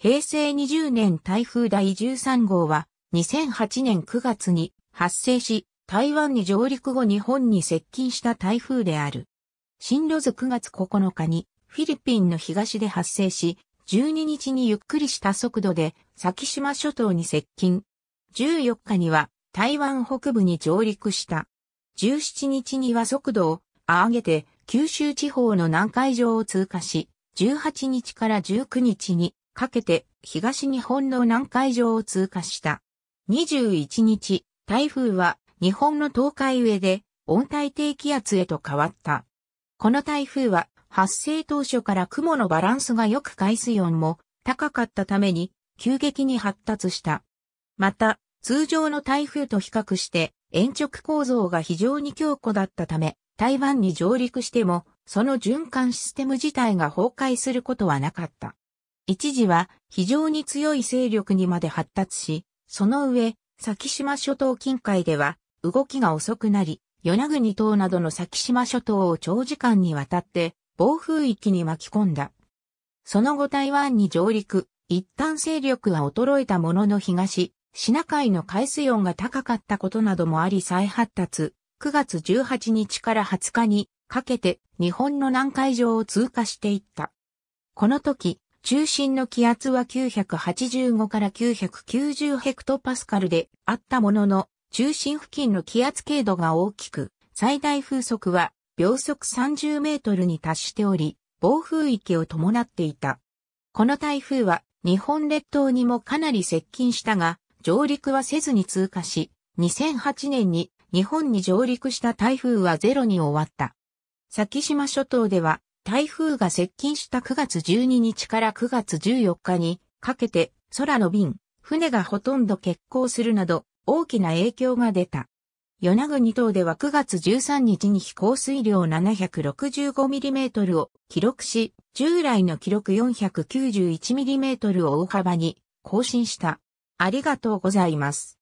平成20年台風第13号は2008年9月に発生し、台湾に上陸後日本に接近した台風である。進路図9月9日にフィリピンの東で発生し、12日にゆっくりした速度で先島諸島に接近。14日には台湾北部に上陸した。17日には速度を上げて九州地方の南海上を通過し、18日から19日にかけて東日本の南海上を通過した。21日、台風は日本の東海上で温帯低気圧へと変わった。この台風は発生当初から雲のバランスが良く海水温も高かったために急激に発達した。また、通常の台風と比較して延直構造が非常に強固だったため、台湾に上陸しても、その循環システム自体が崩壊することはなかった。一時は非常に強い勢力にまで発達し、その上、先島諸島近海では動きが遅くなり、与那国島などの先島諸島を長時間にわたって暴風域に巻き込んだ。その後台湾に上陸、一旦勢力は衰えたものの東、シナ海の海水温が高かったことなどもあり再発達、9月18日から20日にかけて日本の南海上を通過していった。この時、中心の気圧は985から990ヘクトパスカルであったものの、中心付近の気圧経度が大きく、最大風速は秒速30メートルに達しており、暴風域を伴っていた。この台風は日本列島にもかなり接近したが、上陸はせずに通過し、2008年に日本に上陸した台風はゼロに終わった。先島諸島では台風が接近した9月12日から9月14日にかけて空の便、船がほとんど欠航するなど大きな影響が出た。与那国島では9月13日に飛行水量 765mm を記録し、従来の記録 491mm を大幅に更新した。ありがとうございます。